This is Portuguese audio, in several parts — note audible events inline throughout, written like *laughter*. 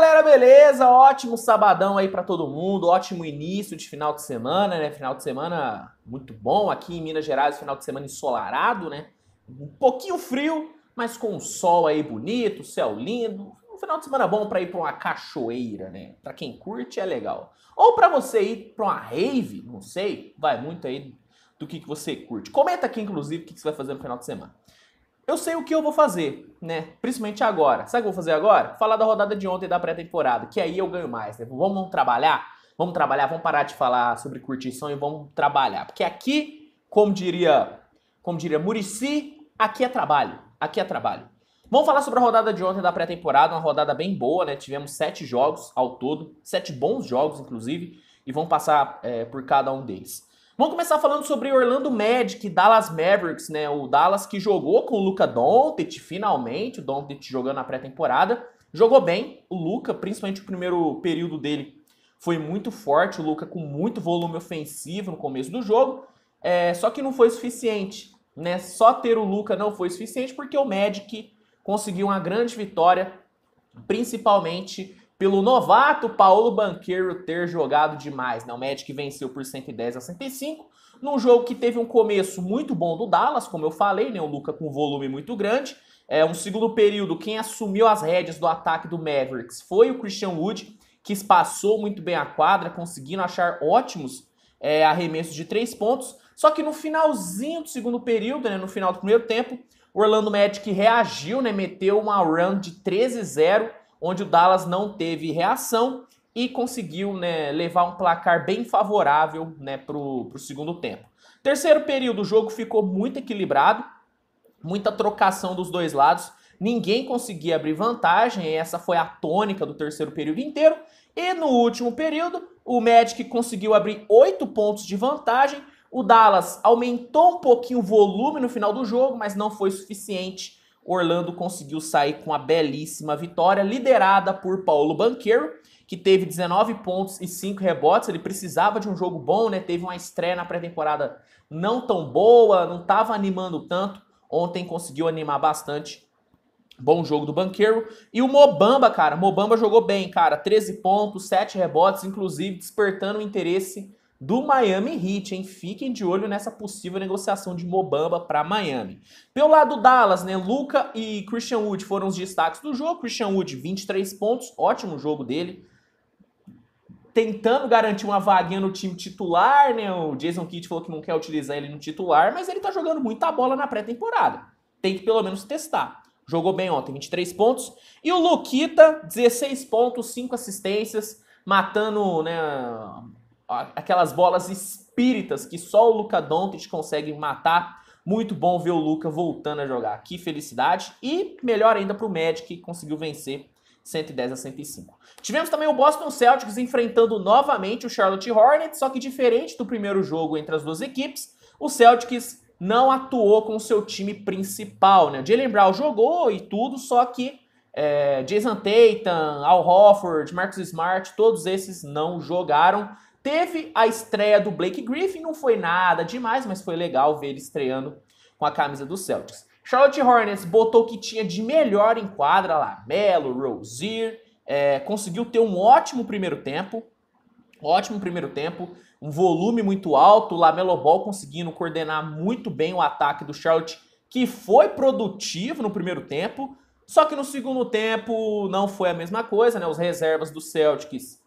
galera, beleza? Ótimo sabadão aí para todo mundo, ótimo início de final de semana, né? Final de semana muito bom aqui em Minas Gerais, final de semana ensolarado, né? Um pouquinho frio, mas com o sol aí bonito, céu lindo. Um final de semana bom para ir para uma cachoeira, né? Para quem curte é legal. Ou para você ir para uma rave, não sei, vai muito aí do que, que você curte. Comenta aqui inclusive o que, que você vai fazer no final de semana. Eu sei o que eu vou fazer, né? Principalmente agora. Sabe o que eu vou fazer agora? Falar da rodada de ontem da pré-temporada, que aí eu ganho mais, né? Vamos trabalhar? Vamos trabalhar, vamos parar de falar sobre curtição e vamos trabalhar. Porque aqui, como diria, como diria Murici, aqui é trabalho. Aqui é trabalho. Vamos falar sobre a rodada de ontem da pré-temporada, uma rodada bem boa, né? Tivemos sete jogos ao todo, sete bons jogos, inclusive, e vamos passar é, por cada um deles. Vamos começar falando sobre Orlando Magic, Dallas Mavericks, né? O Dallas que jogou com o Luca Doncic, finalmente, o Doncic jogando na pré-temporada. Jogou bem, o Luca, principalmente o primeiro período dele foi muito forte, o Luca com muito volume ofensivo no começo do jogo. É, só que não foi suficiente, né? Só ter o Luca não foi suficiente porque o Magic conseguiu uma grande vitória, principalmente pelo novato Paulo Banqueiro ter jogado demais. Né? O Magic venceu por 110 a 105, num jogo que teve um começo muito bom do Dallas, como eu falei, né? o Luca com volume muito grande. É, um segundo período, quem assumiu as rédeas do ataque do Mavericks foi o Christian Wood, que espaçou muito bem a quadra, conseguindo achar ótimos é, arremessos de três pontos. Só que no finalzinho do segundo período, né, no final do primeiro tempo, o Orlando Magic reagiu, né, meteu uma run de 13-0 onde o Dallas não teve reação e conseguiu né, levar um placar bem favorável né, para o segundo tempo. Terceiro período, o jogo ficou muito equilibrado, muita trocação dos dois lados, ninguém conseguia abrir vantagem, essa foi a tônica do terceiro período inteiro. E no último período, o Magic conseguiu abrir oito pontos de vantagem, o Dallas aumentou um pouquinho o volume no final do jogo, mas não foi suficiente Orlando conseguiu sair com a belíssima vitória, liderada por Paulo Banqueiro, que teve 19 pontos e 5 rebotes. Ele precisava de um jogo bom, né? Teve uma estreia na pré-temporada não tão boa, não estava animando tanto. Ontem conseguiu animar bastante. Bom jogo do banqueiro. E o Mobamba, cara. Mobamba jogou bem, cara. 13 pontos, 7 rebotes, inclusive despertando o interesse do Miami Heat, hein? Fiquem de olho nessa possível negociação de Mobamba para Miami. Pelo lado do Dallas, né? Luca e Christian Wood foram os destaques do jogo. Christian Wood, 23 pontos, ótimo jogo dele. Tentando garantir uma vaguinha no time titular, né? O Jason Kidd falou que não quer utilizar ele no titular, mas ele tá jogando muita bola na pré-temporada. Tem que pelo menos testar. Jogou bem ontem, 23 pontos. E o Luquita, 16 pontos, 5 assistências, matando, né? aquelas bolas espíritas que só o Luca Doncic consegue matar. Muito bom ver o Luca voltando a jogar. Que felicidade e melhor ainda para o Magic que conseguiu vencer 110 a 105. Tivemos também o Boston Celtics enfrentando novamente o Charlotte Hornets, só que diferente do primeiro jogo entre as duas equipes, o Celtics não atuou com o seu time principal, né? Jalen Brown jogou e tudo, só que é, Jason Tatum, Al Hofford, Marcus Smart, todos esses não jogaram. Teve a estreia do Blake Griffin, não foi nada demais, mas foi legal ver ele estreando com a camisa do Celtics. Charlotte Hornets botou o que tinha de melhor em quadra lá, Melo, Rozier, é, conseguiu ter um ótimo primeiro tempo, ótimo primeiro tempo, um volume muito alto, o Lamelo Ball conseguindo coordenar muito bem o ataque do Charlotte, que foi produtivo no primeiro tempo, só que no segundo tempo não foi a mesma coisa, né? Os reservas do Celtics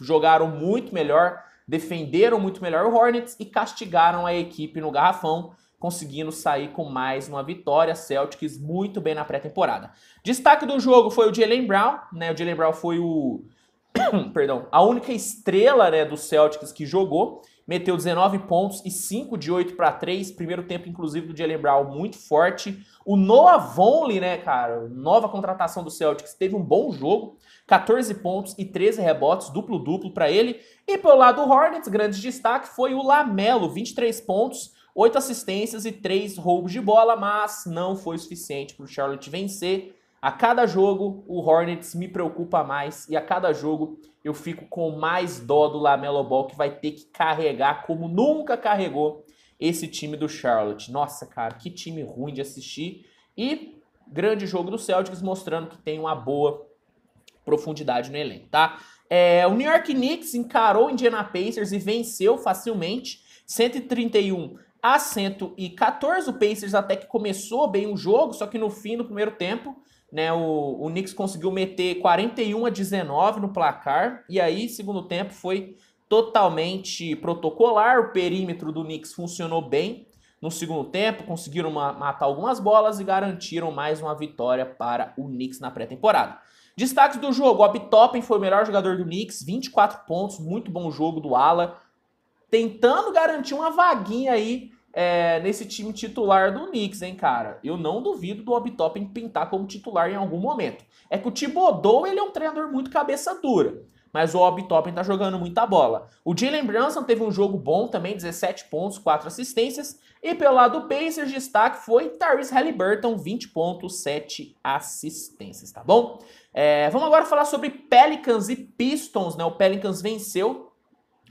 jogaram muito melhor, defenderam muito melhor o Hornets e castigaram a equipe no garrafão, conseguindo sair com mais uma vitória. Celtics muito bem na pré-temporada. Destaque do jogo foi o Jalen Brown, né? O Jalen Brown foi o *coughs* perdão, a única estrela, né, do Celtics que jogou, meteu 19 pontos e 5 de 8 para 3, primeiro tempo inclusive do Jalen Brown muito forte. O Noah Vonley, né, cara, nova contratação do Celtics, teve um bom jogo. 14 pontos e 13 rebotes, duplo-duplo para ele. E pelo lado do Hornets, grande destaque foi o Lamelo, 23 pontos, 8 assistências e 3 roubos de bola, mas não foi suficiente para o Charlotte vencer. A cada jogo, o Hornets me preocupa mais e a cada jogo eu fico com mais dó do Lamelo Ball, que vai ter que carregar como nunca carregou esse time do Charlotte. Nossa, cara, que time ruim de assistir. E grande jogo do Celtics mostrando que tem uma boa profundidade no elenco, tá? É, o New York Knicks encarou o Indiana Pacers e venceu facilmente, 131 a 114. O Pacers até que começou bem o jogo, só que no fim do primeiro tempo, né, o, o Knicks conseguiu meter 41 a 19 no placar, e aí, segundo tempo, foi totalmente protocolar. O perímetro do Knicks funcionou bem no segundo tempo, conseguiram uma, matar algumas bolas e garantiram mais uma vitória para o Knicks na pré-temporada. Destaques do jogo: Obi Toppin foi o melhor jogador do Knicks, 24 pontos, muito bom jogo do Ala, tentando garantir uma vaguinha aí é, nesse time titular do Knicks, hein, cara? Eu não duvido do Obi Toppin pintar como titular em algum momento. É que o Thibodeau, ele é um treinador muito cabeça dura, mas o Obi Toppin tá jogando muita bola. O Jalen Brunson teve um jogo bom também, 17 pontos, 4 assistências, e pelo lado do Pacers, destaque foi Tyrese Halliburton, 20 pontos, 7 assistências, tá bom? É, vamos agora falar sobre Pelicans e Pistons, né? O Pelicans venceu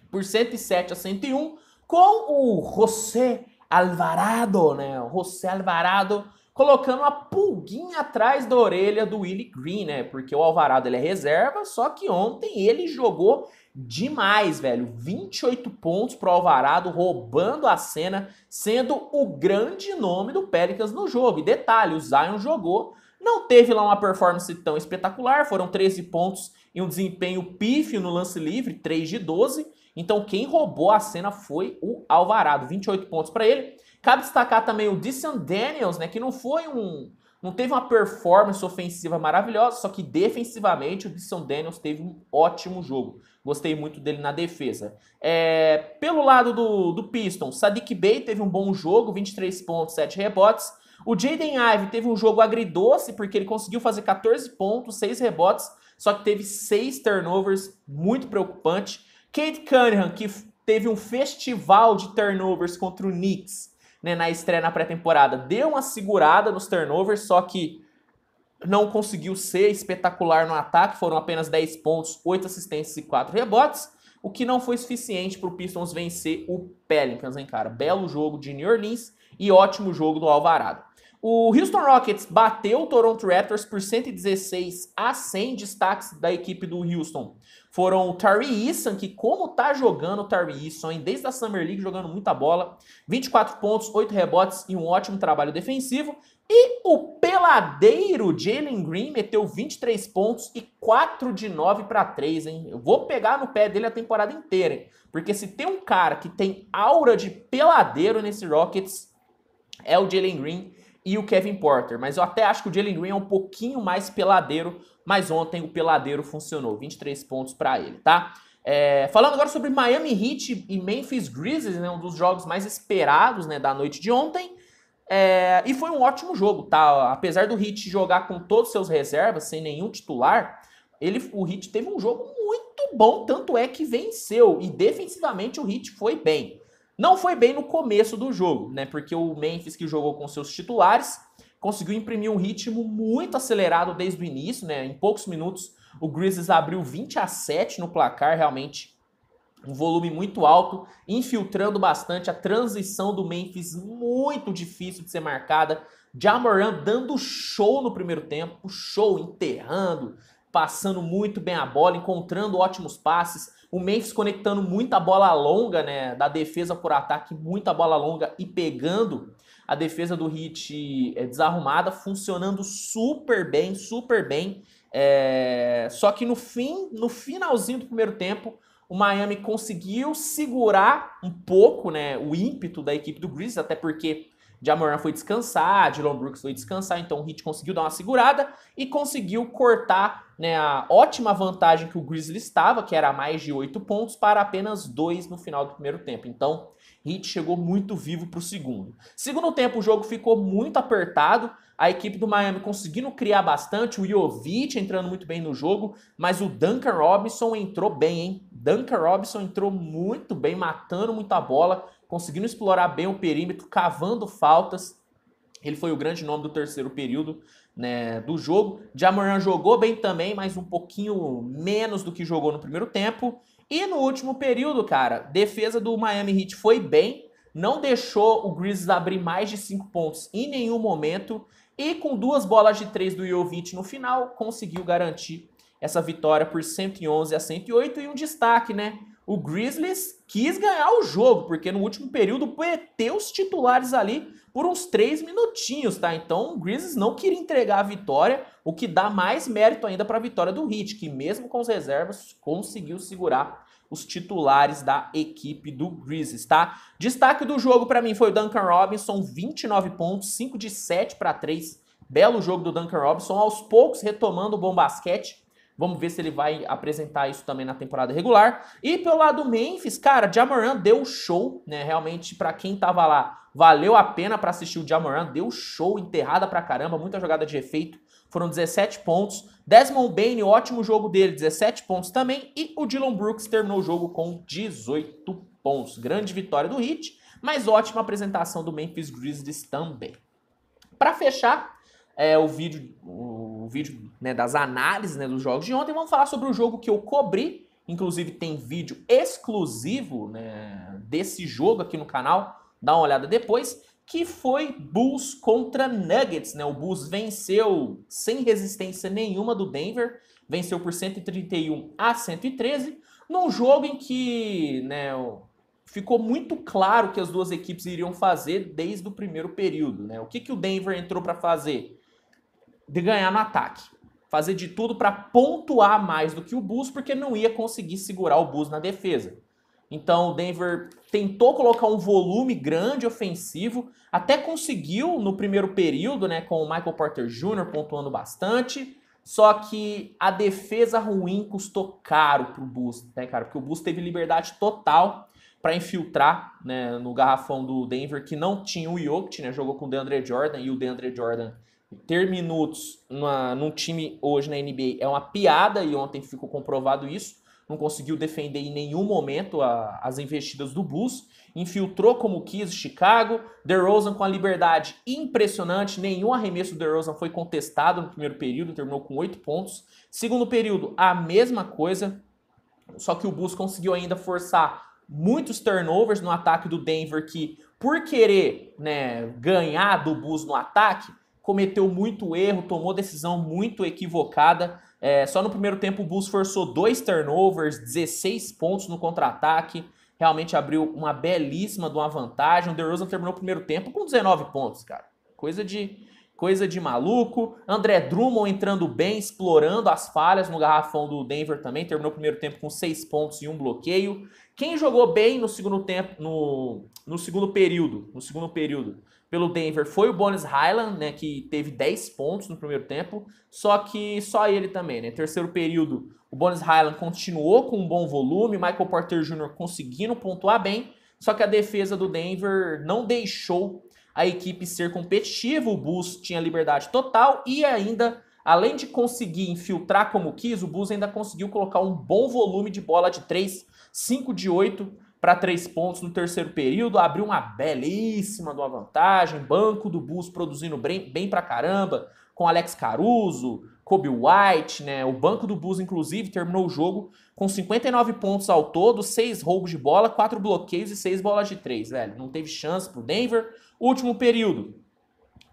por 107 a 101 com o José Alvarado, né? O José Alvarado colocando uma pulguinha atrás da orelha do Willie Green, né? Porque o Alvarado ele é reserva, só que ontem ele jogou demais, velho. 28 pontos pro Alvarado, roubando a cena, sendo o grande nome do Pelicans no jogo. E detalhe, o Zion jogou não teve lá uma performance tão espetacular, foram 13 pontos e um desempenho pífio no lance livre, 3 de 12. Então quem roubou a cena foi o Alvarado, 28 pontos para ele. Cabe destacar também o Disson Daniels, né, que não foi um não teve uma performance ofensiva maravilhosa, só que defensivamente o Disson Daniels teve um ótimo jogo. Gostei muito dele na defesa. É, pelo lado do, do Pistons, Sadiq Bey teve um bom jogo, 23 pontos, 7 rebotes. O Jaden Ive teve um jogo agridoce, porque ele conseguiu fazer 14 pontos, 6 rebotes, só que teve 6 turnovers, muito preocupante. Kate Cunningham, que teve um festival de turnovers contra o Knicks né, na estreia na pré-temporada, deu uma segurada nos turnovers, só que não conseguiu ser espetacular no ataque, foram apenas 10 pontos, 8 assistências e 4 rebotes, o que não foi suficiente para o Pistons vencer o Pelicans, hein, cara? Belo jogo de New Orleans e ótimo jogo do Alvarado. O Houston Rockets bateu o Toronto Raptors por 116 a 100 destaques da equipe do Houston. Foram o Tari Eason, que como tá jogando o Tari Eason, hein? desde a Summer League jogando muita bola, 24 pontos, 8 rebotes e um ótimo trabalho defensivo. E o peladeiro Jalen Green meteu 23 pontos e 4 de 9 para 3, hein? Eu vou pegar no pé dele a temporada inteira, hein? Porque se tem um cara que tem aura de peladeiro nesse Rockets, é o Jalen Green e o Kevin Porter. Mas eu até acho que o Jalen Green é um pouquinho mais peladeiro, mas ontem o peladeiro funcionou. 23 pontos para ele, tá? É, falando agora sobre Miami Heat e Memphis Grizzlies, né, um dos jogos mais esperados né, da noite de ontem. É, e foi um ótimo jogo, tá? Apesar do Heat jogar com todos seus reservas, sem nenhum titular, ele, o Heat teve um jogo muito bom, tanto é que venceu. E defensivamente o Heat foi bem. Não foi bem no começo do jogo, né? Porque o Memphis que jogou com seus titulares conseguiu imprimir um ritmo muito acelerado desde o início, né? Em poucos minutos o Grizzlies abriu 20 a 7 no placar, realmente um volume muito alto, infiltrando bastante a transição do Memphis muito difícil de ser marcada. Jamoran dando show no primeiro tempo, show enterrando, passando muito bem a bola, encontrando ótimos passes. O Memphis conectando muita bola longa, né? Da defesa por ataque, muita bola longa e pegando a defesa do Hit é, desarrumada, funcionando super bem, super bem. É... Só que no fim, no finalzinho do primeiro tempo, o Miami conseguiu segurar um pouco, né? O ímpeto da equipe do Grizzlies, até porque Jamoran foi descansar, Dylan Brooks foi descansar, então o Heat conseguiu dar uma segurada e conseguiu cortar né, a ótima vantagem que o grizzly estava, que era mais de 8 pontos, para apenas 2 no final do primeiro tempo. Então, Heat chegou muito vivo para o segundo. Segundo tempo, o jogo ficou muito apertado, a equipe do Miami conseguindo criar bastante, o Jovic entrando muito bem no jogo, mas o Duncan Robinson entrou bem, hein? Duncan Robinson entrou muito bem, matando muita bola, conseguindo explorar bem o perímetro, cavando faltas. Ele foi o grande nome do terceiro período né, do jogo. Jamoran jogou bem também, mas um pouquinho menos do que jogou no primeiro tempo. E no último período, cara, defesa do Miami Heat foi bem, não deixou o Grizzlies abrir mais de 5 pontos em nenhum momento e com duas bolas de três do Jovic no final, conseguiu garantir essa vitória por 111 a 108 e um destaque, né? O Grizzlies quis ganhar o jogo, porque no último período meteu os titulares ali por uns três minutinhos, tá? Então o Grizzlies não queria entregar a vitória, o que dá mais mérito ainda para a vitória do Heat, que mesmo com as reservas conseguiu segurar os titulares da equipe do Grizzlies, tá? Destaque do jogo para mim foi o Duncan Robinson, 29 pontos, 5 de 7 para 3. Belo jogo do Duncan Robinson, aos poucos retomando o bom basquete. Vamos ver se ele vai apresentar isso também na temporada regular. E pelo lado do Memphis, cara, Jamoran deu show, né? Realmente, para quem tava lá, valeu a pena para assistir o Jamoran, deu show, enterrada para caramba, muita jogada de efeito foram 17 pontos. Desmond Bain, ótimo jogo dele, 17 pontos também. E o Dylan Brooks terminou o jogo com 18 pontos. Grande vitória do Heat, mas ótima apresentação do Memphis Grizzlies também. Para fechar é, o vídeo, o vídeo né, das análises né, dos jogos de ontem, vamos falar sobre o jogo que eu cobri. Inclusive tem vídeo exclusivo né, desse jogo aqui no canal. Dá uma olhada depois que foi Bulls contra Nuggets, né? O Bulls venceu sem resistência nenhuma do Denver, venceu por 131 a 113, num jogo em que, né, ficou muito claro que as duas equipes iriam fazer desde o primeiro período, né? O que que o Denver entrou para fazer? De ganhar no ataque. Fazer de tudo para pontuar mais do que o Bulls, porque não ia conseguir segurar o Bulls na defesa. Então o Denver tentou colocar um volume grande ofensivo, até conseguiu no primeiro período, né, com o Michael Porter Jr. pontuando bastante. Só que a defesa ruim custou caro pro Bulls, né, cara? Porque o Bulls teve liberdade total para infiltrar, né, no garrafão do Denver que não tinha o Jokic, né, jogou com o DeAndre Jordan e o DeAndre Jordan ter minutos numa, num time hoje na NBA é uma piada e ontem ficou comprovado isso não conseguiu defender em nenhum momento a, as investidas do Bulls, infiltrou como quis Chicago, DeRozan com a liberdade impressionante, nenhum arremesso do DeRozan foi contestado no primeiro período, terminou com oito pontos. Segundo período, a mesma coisa, só que o Bulls conseguiu ainda forçar muitos turnovers no ataque do Denver que por querer, né, ganhar do Bulls no ataque, cometeu muito erro, tomou decisão muito equivocada. É, só no primeiro tempo o Bulls forçou dois turnovers, 16 pontos no contra-ataque. Realmente abriu uma belíssima de uma vantagem. O DeRozan terminou o primeiro tempo com 19 pontos, cara. Coisa de coisa de maluco. André Drummond entrando bem, explorando as falhas no garrafão do Denver também. Terminou o primeiro tempo com 6 pontos e um bloqueio. Quem jogou bem no segundo tempo, no, no segundo período, no segundo período, pelo Denver foi o Bones Highland, né, que teve 10 pontos no primeiro tempo, só que só ele também, né? Terceiro período, o Bones Highland continuou com um bom volume, Michael Porter Jr. conseguindo pontuar bem, só que a defesa do Denver não deixou a equipe ser competitiva, o Bulls tinha liberdade total e ainda além de conseguir infiltrar como quis, o Bulls ainda conseguiu colocar um bom volume de bola de 3, 5 de 8 para três pontos no terceiro período, abriu uma belíssima de uma vantagem, banco do Bulls produzindo bem, bem pra caramba, com Alex Caruso, Kobe White, né? O banco do Bulls, inclusive, terminou o jogo com 59 pontos ao todo, seis roubos de bola, quatro bloqueios e seis bolas de três, velho. Não teve chance pro Denver. Último período,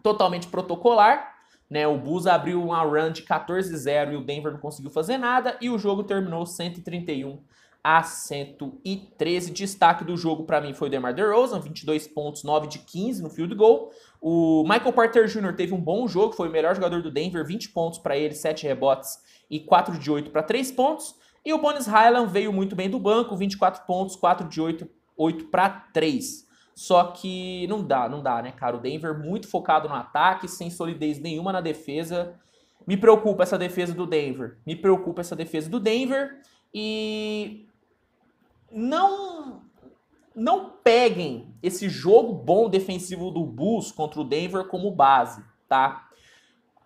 totalmente protocolar, né? O Bulls abriu uma run de 14-0 e o Denver não conseguiu fazer nada e o jogo terminou 131 a 113. Destaque do jogo para mim foi o DeMar DeRozan, 22 pontos, 9 de 15 no field goal. O Michael Porter Jr. teve um bom jogo, foi o melhor jogador do Denver, 20 pontos para ele, 7 rebotes e 4 de 8 para 3 pontos. E o Bonis Highland veio muito bem do banco, 24 pontos, 4 de 8, 8 para 3. Só que não dá, não dá, né, cara? O Denver muito focado no ataque, sem solidez nenhuma na defesa. Me preocupa essa defesa do Denver. Me preocupa essa defesa do Denver. E não não peguem esse jogo bom defensivo do Bulls contra o Denver como base, tá?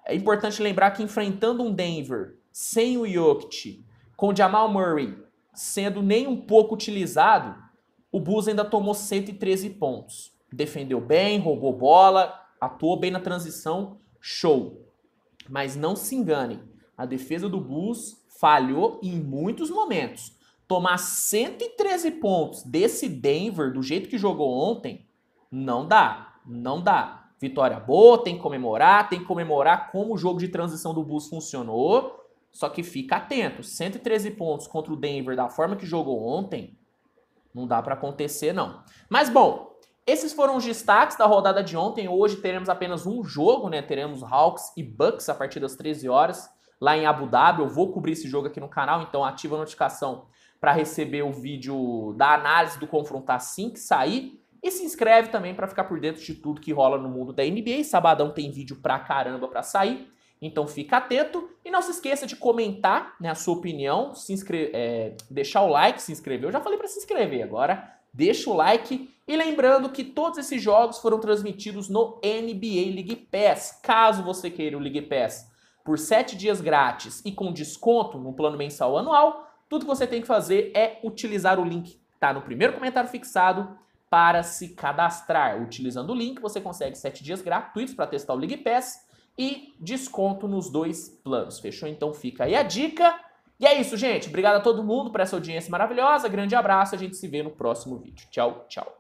É importante lembrar que enfrentando um Denver sem o Jokic, com Jamal Murray sendo nem um pouco utilizado, o Bulls ainda tomou 113 pontos. Defendeu bem, roubou bola, atuou bem na transição, show. Mas não se enganem, a defesa do Bulls falhou em muitos momentos tomar 113 pontos desse Denver, do jeito que jogou ontem, não dá. Não dá. Vitória boa, tem que comemorar, tem que comemorar como o jogo de transição do Bulls funcionou. Só que fica atento, 113 pontos contra o Denver da forma que jogou ontem, não dá para acontecer não. Mas bom, esses foram os destaques da rodada de ontem. Hoje teremos apenas um jogo, né? Teremos Hawks e Bucks a partir das 13 horas lá em Abu Dhabi. Eu vou cobrir esse jogo aqui no canal, então ativa a notificação para receber o vídeo da análise do confrontar assim que sair. E se inscreve também para ficar por dentro de tudo que rola no mundo da NBA. Sabadão tem vídeo pra caramba para sair. Então fica atento e não se esqueça de comentar né, a sua opinião, se inscre é, deixar o like, se inscrever. Eu já falei para se inscrever agora. Deixa o like e lembrando que todos esses jogos foram transmitidos no NBA League Pass. Caso você queira o League Pass por 7 dias grátis e com desconto no plano mensal anual, tudo que você tem que fazer é utilizar o link que está no primeiro comentário fixado para se cadastrar. Utilizando o link, você consegue 7 dias gratuitos para testar o League Pass e desconto nos dois planos. Fechou? Então fica aí a dica. E é isso, gente. Obrigado a todo mundo por essa audiência maravilhosa. Grande abraço. A gente se vê no próximo vídeo. Tchau, tchau.